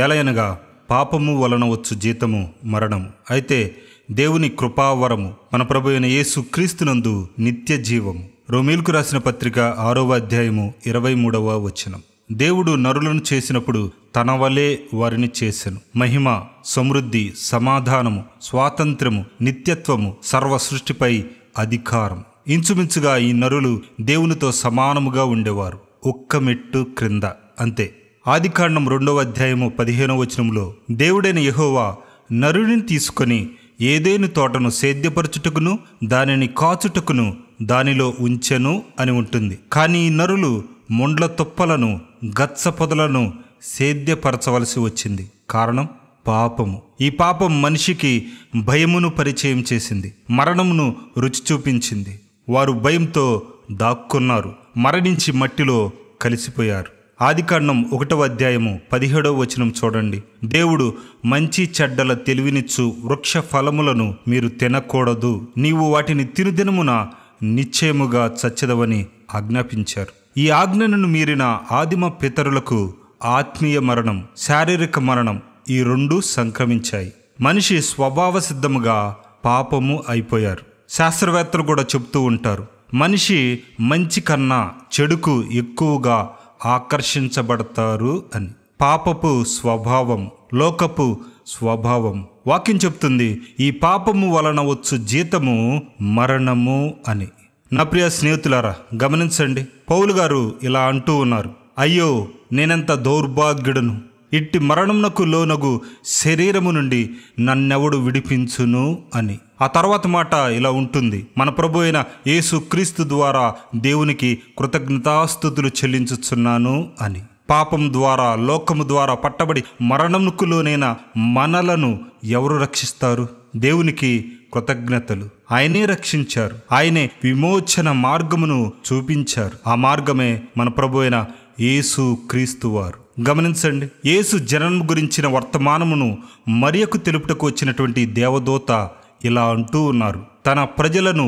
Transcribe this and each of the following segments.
ఏలయనగా పాపము వలన వచ్చు జీతము మరణము అయితే దేవుని కృపావరము మన ప్రభు అయిన యేసు క్రీస్తునందు నిత్య జీవము రోమిల్కు రాసిన పత్రిక ఆరవ అధ్యాయము ఇరవై మూడవ వచనం దేవుడు నరులను చేసినప్పుడు తన వలే వారిని చేసెను మహిమ సమృద్ధి సమాధానము స్వాతంత్రము నిత్యత్వము సర్వ సృష్టిపై అధికారం ఇంచుమించుగా ఈ నరులు దేవునితో సమానముగా ఉండేవారు ఒక్క మెట్టు క్రింద అంతే ఆదికాండం రెండవ అధ్యాయము పదిహేనవ వచనంలో దేవుడైన యహోవా నరుడిని తీసుకొని ఏదేను తోటను సేద్యపరచుటకును దానిని కాచుటకును దానిలో ఉంచెను అని ఉంటుంది కానీ ఈ నరులు మొండ్ల తుప్పలను గచ్చ పొదలను సేద్యపరచవలసి వచ్చింది కారణం పాపము ఈ పాపం మనిషికి భయమును పరిచయం చేసింది మరణమును రుచి చూపించింది వారు భయంతో దాక్కున్నారు మరణించి మట్టిలో కలిసిపోయారు ఆదికాండం ఒకటవ అధ్యాయము పదిహేడవ వచనం చూడండి దేవుడు మంచి చెడ్డల తెలివినిచ్చు వృక్ష ఫలములను మీరు తినకూడదు నీవు వాటిని తినుదినమున నిశ్చయముగా చచ్చదవని ఆజ్ఞాపించారు ఈ ఆజ్ఞను మీరిన ఆదిమ పితరులకు ఆత్మీయ మరణం శారీరక మరణం ఈ రెండూ సంక్రమించాయి మనిషి స్వభావ సిద్ధముగా పాపము అయిపోయారు శాస్త్రవేత్తలు కూడా చెప్తూ ఉంటారు మనిషి మంచి కన్నా చెడుకు ఎక్కువగా ఆకర్షించబడతారు అని పాపపు స్వభావం లోకపు స్వభావం వాక్యం చెప్తుంది ఈ పాపము వలన వచ్చు జీతము మరణము అని నా ప్రియ స్నేహితులారా గమనించండి పౌలు గారు ఇలా అంటూ ఉన్నారు అయ్యో నేనెంత దౌర్భాగ్యుడను ఇట్టి మరణమునకు లోనగు శరీరము నుండి నన్నెవడు విడిపించును అని ఆ తర్వాత మాట ఇలా ఉంటుంది మన ప్రభు అయిన యేసు క్రీస్తు ద్వారా దేవునికి కృతజ్ఞతాస్థుతులు చెల్లించుచున్నాను అని పాపం ద్వారా లోకము ద్వారా పట్టబడి మరణముకు లోనైన మనలను ఎవరు రక్షిస్తారు దేవునికి కృతజ్ఞతలు ఆయనే రక్షించారు ఆయనే విమోచన మార్గమును చూపించారు ఆ మార్గమే మన ప్రభు అయిన యేసు క్రీస్తు వారు గమనించండి యేసు జనం గురించిన వర్తమానమును మరియకు తెలుపుటకు వచ్చినటువంటి దేవదూత ఇలా అంటూ ఉన్నారు తన ప్రజలను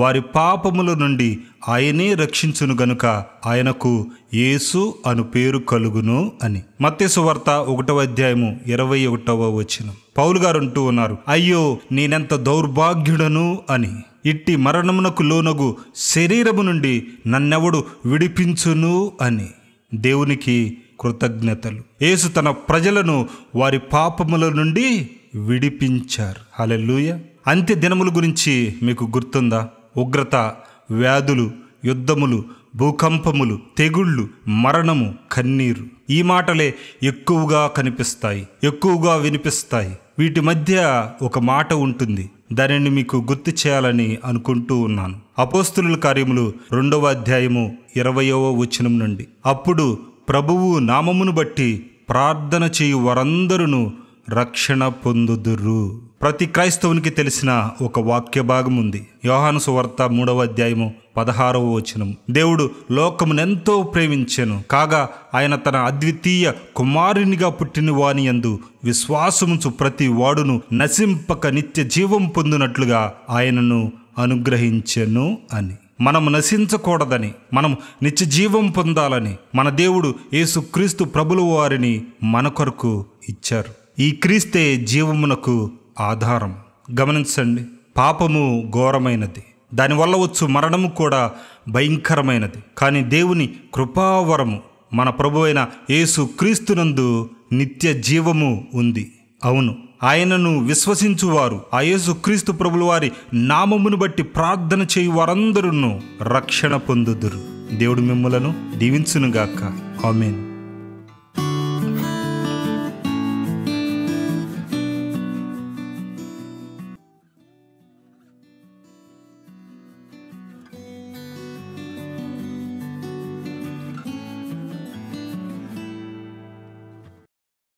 వారి పాపముల నుండి ఆయనే రక్షించును గనుక ఆయనకు యేసు అను పేరు కలుగును అని వార్త ఒకటవ అధ్యాయము ఇరవై ఒకటవ వచ్చిన పౌలు గారు అంటూ ఉన్నారు అయ్యో నేనెంత దౌర్భాగ్యుడను అని ఇట్టి మరణమునకు లోనగు శరీరము నుండి నన్నెవడు విడిపించును అని దేవునికి కృతజ్ఞతలు యేసు తన ప్రజలను వారి పాపముల నుండి విడిపించారు హలెలూయ అంత్య దినముల గురించి మీకు గుర్తుందా ఉగ్రత వ్యాధులు యుద్ధములు భూకంపములు తెగుళ్ళు మరణము కన్నీరు ఈ మాటలే ఎక్కువగా కనిపిస్తాయి ఎక్కువగా వినిపిస్తాయి వీటి మధ్య ఒక మాట ఉంటుంది దానిని మీకు గుర్తు చేయాలని అనుకుంటూ ఉన్నాను అపోస్తుల కార్యములు రెండవ అధ్యాయము ఇరవయవ వచనం నుండి అప్పుడు ప్రభువు నామమును బట్టి ప్రార్థన చేయు వారందరూ రక్షణ పొందుదురు ప్రతి క్రైస్తవునికి తెలిసిన ఒక వాక్య భాగం ఉంది యోహాను సువార్త మూడవ అధ్యాయము పదహారవ వచనం దేవుడు లోకమునెంతో ప్రేమించాను కాగా ఆయన తన అద్వితీయ కుమారునిగా పుట్టిన వాని యందు విశ్వాసముచు ప్రతి వాడును నశింపక నిత్య జీవం పొందినట్లుగా ఆయనను అనుగ్రహించెను అని మనం నశించకూడదని మనం నిత్య జీవం పొందాలని మన దేవుడు యేసుక్రీస్తు ప్రభుల వారిని మన కొరకు ఇచ్చారు ఈ క్రీస్తే జీవమునకు ఆధారం గమనించండి పాపము ఘోరమైనది దానివల్ల వచ్చు మరణము కూడా భయంకరమైనది కానీ దేవుని కృపావరము మన ప్రభు అయిన యేసు క్రీస్తునందు నిత్య జీవము ఉంది అవును ఆయనను విశ్వసించువారు అయేసు క్రీస్తు ప్రభులు వారి నామమును బట్టి ప్రార్థన చేయు వారందరూ రక్షణ పొందుదురు దేవుడు మిమ్మలను దీవించునుగాక ఆమెన్